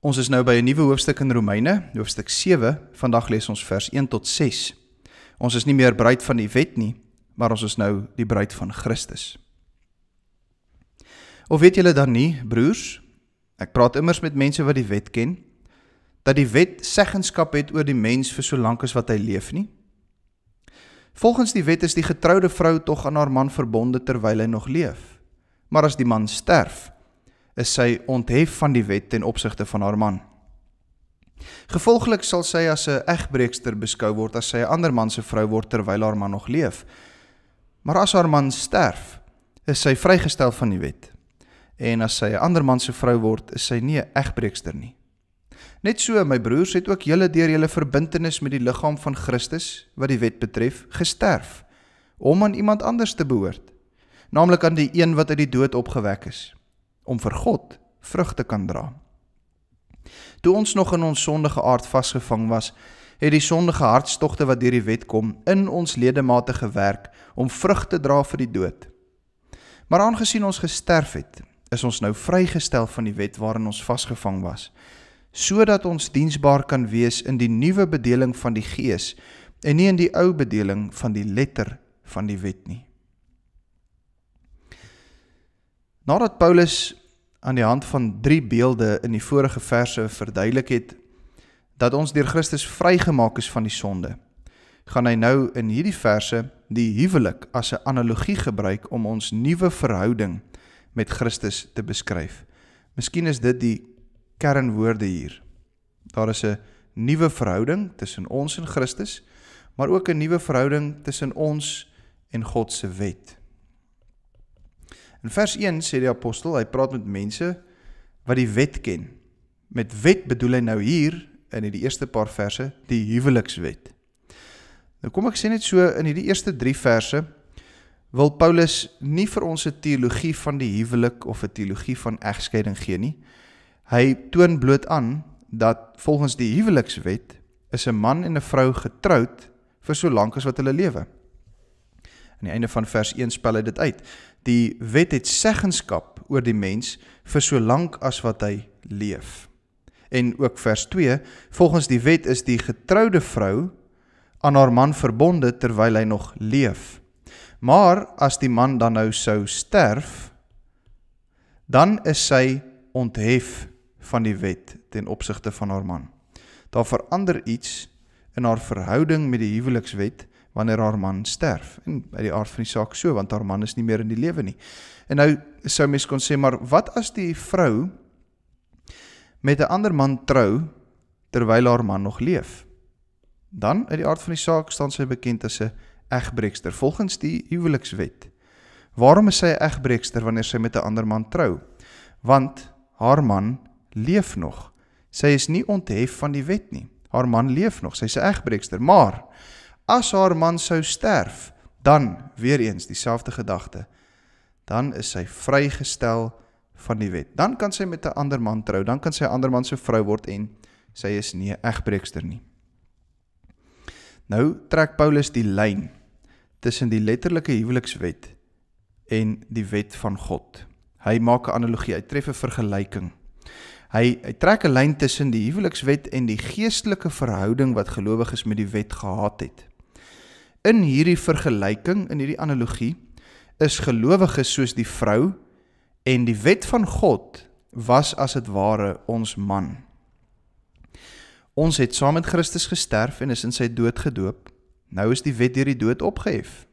Ons is nou by 'n nuwe hoofstuk in Romeine, hoofstuk 7. Vandag lees ons vers 1 tot 6. Ons is nie meer bruid van die wet nie, maar ons is nou die bruid van Christus. Of weet julle dan nie, broers, ek praat immers met mense wat die wet ken, dat die wet seggenskap het oor die mens vir solank as wat hy leef nie? Volgens die wet is die getroude vrou tog aan haar man verbonde terwyl hy nog leef. Maar as die man sterf, is sy onthef van die wet ten opsigte van haar man. Gevolglik sal sy as 'n egbreekster beskou word as sy 'n ander man se vrou word terwyl haar man nog leef. Maar as haar man sterf, is sy vrygestel van die wet. En as sy 'n ander man se vrou word, is sy nie 'n egbreekster nie. Net so, my broers het ook julle deur julle verbintenis met die liggaam van Christus wat die wet betref, gesterf om aan iemand anders te behoort, naamlik aan die een wat uit die dood opgewek is om vir God vrug te kan dra. Toe ons nog in ons sondige aard vasgevang was, het die sondige hartstogte wat deur die wet kom in ons ledemate gewerk om vrug te dra vir die dood. Maar aangesien ons gesterf het, is ons nou vrygestel van die wet waarin ons vasgevang was, sodat ons diensbaar kan wees in die nuwe bedeling van die Gees en nie in die ou bedeling van die letter van die wet nie. Nadat Paulus aan die hand van drie beelde in die vorige verse verduidelik het dat ons deur Christus vrygemaak is van die sonde, gaan hy nou in hierdie verse die huwelik as 'n analogie gebruik om ons nuwe verhouding met Christus te beskryf. Miskien is dit die kernwoorde hier. Daar is 'n nuwe verhouding tussen ons en Christus, maar ook 'n nuwe verhouding tussen ons en God se wet. In vers 1 sê die apostel, hy praat met mense wat die wet ken. Met wet bedoel hy nou hier in hierdie eerste paar verse die huwelikswet. Nou kom ek sê net so in hierdie eerste 3 verse wil Paulus nie vir ons 'n teologie van die huwelik of 'n teologie van egskeiding gee nie. Hy toon bloot aan dat volgens die huwelikswet is 'n man en 'n vrou getroud vir so lank as wat hulle lewe. Aan die einde van vers 1 spel hy dit uit. Die wet het seggenskap oor die mens vir so lank as wat hy leef. En ook vers 2, volgens die wet is die getroude vrou aan haar man verbonde terwyl hy nog leef. Maar as die man dan nou sou sterf, dan is sy onthef van die wet ten opsigte van haar man. Daar verander iets in haar verhouding met die huwelikswet wanneer haar man sterf en by die aard van die saak so want haar man is nie meer in die lewe nie. En nou sou mens kon sê maar wat as die vrou met 'n ander man trou terwyl haar man nog leef? Dan uit die aard van die saak staan sy bekend as 'n egbreekster volgens die huwelikswet. Waarom is sy 'n egbreekster wanneer sy met 'n ander man trou? Want haar man leef nog. Sy is nie onthef van die wet nie. Haar man leef nog. Sy's 'n egbreekster, maar as haar man sou sterf, dan weer eens dieselfde gedagte. Dan is sy vrygestel van die wet. Dan kan sy met 'n ander man trou, dan kan sy 'n ander man se vrou word en sy is nie 'n egbreekster nie. Nou trek Paulus die lyn tussen die letterlike huwelikswet en die wet van God. Hy maak 'n analogie, hy tref 'n vergelyking. Hy hy trek 'n lyn tussen die huwelikswet en die geestelike verhouding wat gelowiges met die wet gehad het. In hierdie vergelyking, in hierdie analogie, is gelowiges soos die vrou en die wet van God was as dit ware ons man. Ons het saam met Christus gesterf en is in sy dood gedoop. Nou is die wet deur die dood opgehef.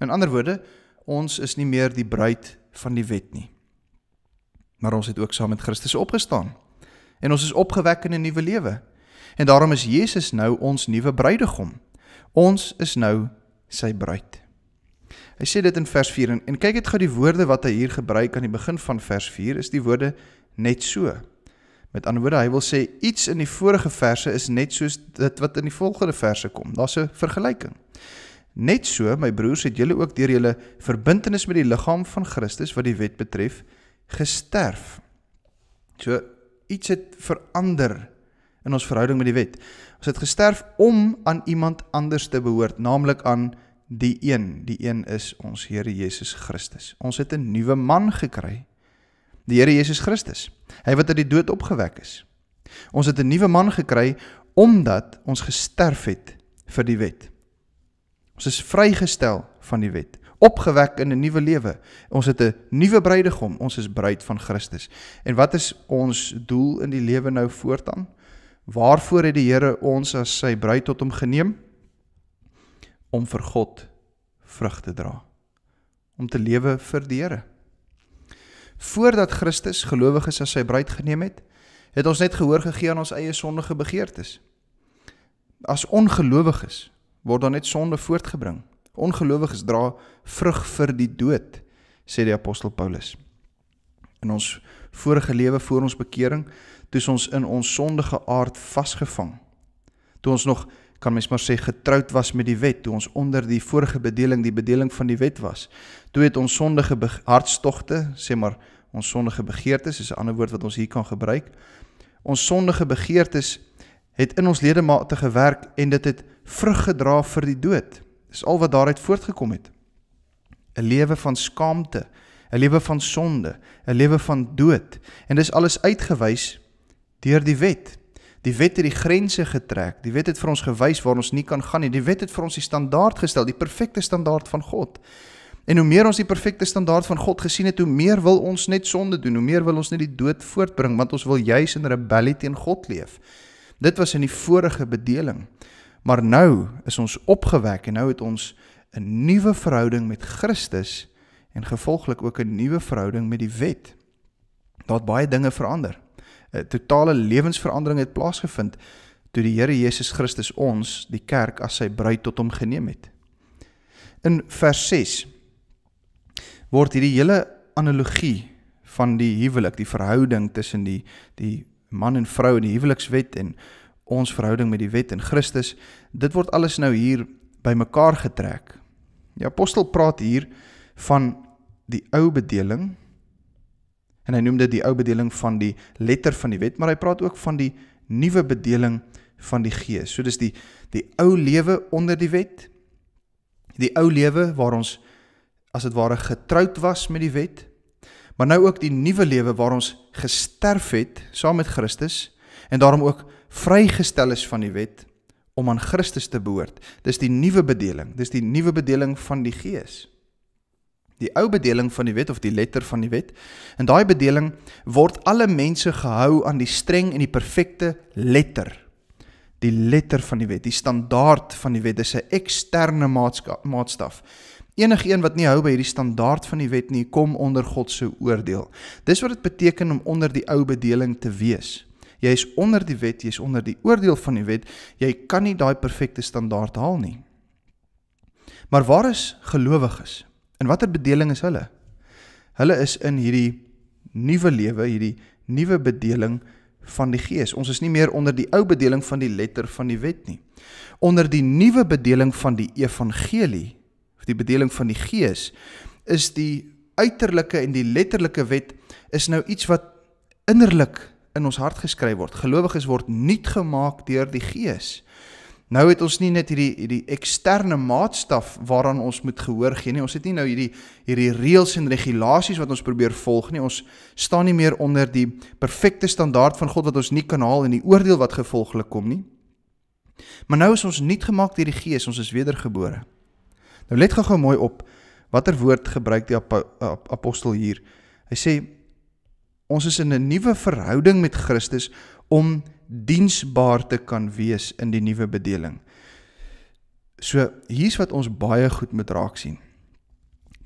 In ander woorde, ons is nie meer die bruid van die wet nie. Maar ons het ook saam met Christus opgestaan. En ons is opgewek in 'n nuwe lewe. En daarom is Jesus nou ons nuwe bruidegom. Ons is nou sy bruid. Hy sê dit in vers 4 en, en kyk dit gou die woorde wat hy hier gebruik aan die begin van vers 4 is die woorde net so. Met ander woorde, hy wil sê iets in die vorige verse is net soos dit wat in die volgende verse kom. Daar's 'n vergelyking. Net so, my broers, het julle ook deur julle verbintenis met die liggaam van Christus wat die wet betref, gesterf. So iets het verander in ons verhouding met die wet. Ons het gesterf om aan iemand anders te behoort, naamlik aan die een. Die een is ons Here Jesus Christus. Ons het 'n nuwe man gekry. Die Here Jesus Christus. Hy wat uit die dood opgewek is. Ons het 'n nuwe man gekry omdat ons gesterf het vir die wet. Ons is vrygestel van die wet, opgewek in 'n nuwe lewe. Ons het 'n nuwe bruidegom, ons is bruid van Christus. En wat is ons doel in die lewe nou voortaan? Waarvoor het die Here ons as sy bruid tot hom geneem? Om vir God vrug te dra. Om te lewe vir die Here. Voordat Christus gelowiges as sy bruid geneem het, het ons net gehoor gegee aan ons eie sondige begeertes. As ongelowiges word dan net sonde voortgebring. Ongelowiges dra vrug vir die dood, sê die apostel Paulus. In ons vorige lewe voor ons bekering toe ons in ons sondige aard vasgevang. Toe ons nog kan mens maar sê getroud was met die wet, toe ons onder die vorige bedeling, die bedeling van die wet was. Toe het ons sondige hartstogte, sê maar ons sondige begeertes is 'n ander woord wat ons hier kan gebruik. Ons sondige begeertes het in ons ledemate gewerk en dit het vrug gedra vir die dood. Dis al wat daaruit voortgekom het. 'n Lewe van skaamte, 'n lewe van sonde, 'n lewe van dood. En dis alles uitgewys deur die wet. Die wet het die grense getrek. Die wet het vir ons gewys waar ons nie kan gaan nie. Die wet het vir ons die standaard gestel, die perfekte standaard van God. En hoe meer ons die perfekte standaard van God gesien het, hoe meer wil ons net sonde doen. Hoe meer wil ons net die dood voortbring want ons wil juis in rebellie teen God leef. Dit was in die vorige bedeling. Maar nou is ons opgewek en nou het ons 'n nuwe verhouding met Christus en gevolglik ook 'n nuwe verhouding met die wet. Daar't baie dinge verander. 'n totale lewensverandering het plaasgevind toe die Here Jesus Christus ons, die kerk, as sy bruid tot hom geneem het. In vers 6 word hierdie hele analogie van die huwelik, die verhouding tussen die die man en vrou in die huwelikswet en ons verhouding met die wet en Christus, dit word alles nou hier bymekaar getrek. Die apostel praat hier van die ou bedeling en hy noem dit die ou bedeling van die letter van die wet, maar hy praat ook van die nuwe bedeling van die gees. So dis die die ou lewe onder die wet. Die ou lewe waar ons as dit ware getroud was met die wet, maar nou ook die nuwe lewe waar ons gesterf het saam met Christus en daarom ook vrygestel is van die wet om aan Christus te behoort. Dis die nuwe bedeling. Dis die nuwe bedeling van die gees die ou bedeling van die wet of die letter van die wet. In daai bedeling word alle mense gehou aan die streng en die perfekte letter die letter van die wet, die standaard van die wet, dis 'n eksterne maatstaf. Enige een wat nie hou by hierdie standaard van die wet nie, kom onder God se oordeel. Dis wat dit beteken om onder die ou bedeling te wees. Jy is onder die wet, jy is onder die oordeel van die wet. Jy kan nie daai perfekte standaard haal nie. Maar waar is gelowiges? En watter bedeling is hulle? Hulle is in hierdie nuwe lewe, hierdie nuwe bedeling van die gees. Ons is nie meer onder die ou bedeling van die letter van die wet nie. Onder die nuwe bedeling van die evangelie, of die bedeling van die gees, is die uiterlike en die letterlike wet is nou iets wat innerlik in ons hart geskryf word. Gelowiges word nuut gemaak deur die gees. Nou het ons nie net hierdie hierdie eksterne maatstaf waaraan ons moet gehoor gee nie. Ons het nie nou hierdie hierdie reëls en regulasies wat ons probeer volg nie. Ons staan nie meer onder die perfekte standaard van God wat ons nie kan haal en die oordeel wat gevolglik kom nie. Maar nou is ons nuut gemaak deur die Gees. Ons is wedergebore. Nou let gou-gou mooi op watter woord gebruik die ap ap apostel hier. Hy sê ons is in 'n nuwe verhouding met Christus om diensbaar te kan wees in die nuwe bedeling. So hier's wat ons baie goed moet raak sien.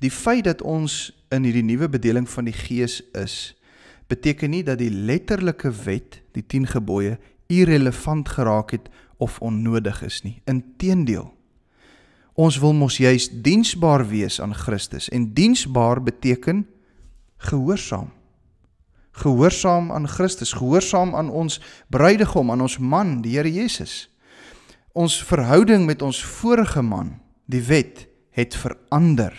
Die feit dat ons in hierdie nuwe bedeling van die Gees is, beteken nie dat die letterlike wet, die 10 gebooie, irrelevant geraak het of onnodig is nie. Inteendeel. Ons wil mos juis diensbaar wees aan Christus en diensbaar beteken gehoorsaam gehoorsaam aan Christus, gehoorsaam aan ons bruidegom, aan ons man, die Here Jesus. Ons verhouding met ons vorige man, die wet, het verander.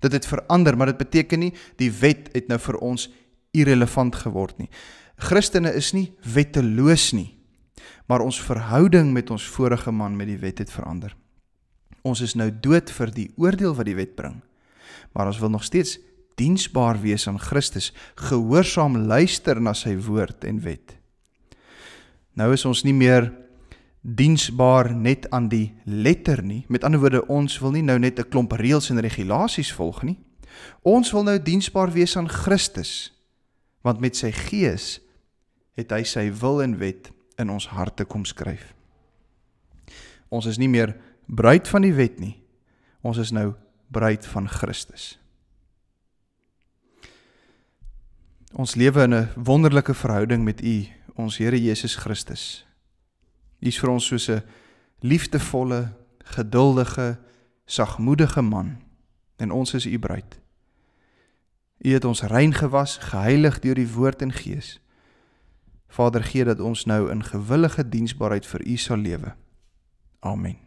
Dit het verander, maar dit beteken nie die wet het nou vir ons irrelevant geword nie. Christene is nie wetteloos nie, maar ons verhouding met ons vorige man met die wet het verander. Ons is nou dood vir die oordeel wat die wet bring. Maar ons wil nog steeds diensbaar wees aan Christus, gehoorsaam luister na sy woord en wet. Nou is ons nie meer diensbaar net aan die letter nie. Met ander woorde, ons wil nie nou net 'n klomp reëls en regulasies volg nie. Ons wil nou diensbaar wees aan Christus, want met sy Gees het hy sy wil en wet in ons harte kom skryf. Ons is nie meer bruid van die wet nie. Ons is nou bruid van Christus. Ons lewe in 'n wonderlike verhouding met U, ons Here Jesus Christus. U is vir ons soos 'n liefdevolle, geduldige, sagmoedige man en ons is U bruid. U het ons rein gewas, geheilig deur die woord en gees. Vader, gee dat ons nou in gewillige diensbaarheid vir U sal lewe. Amen.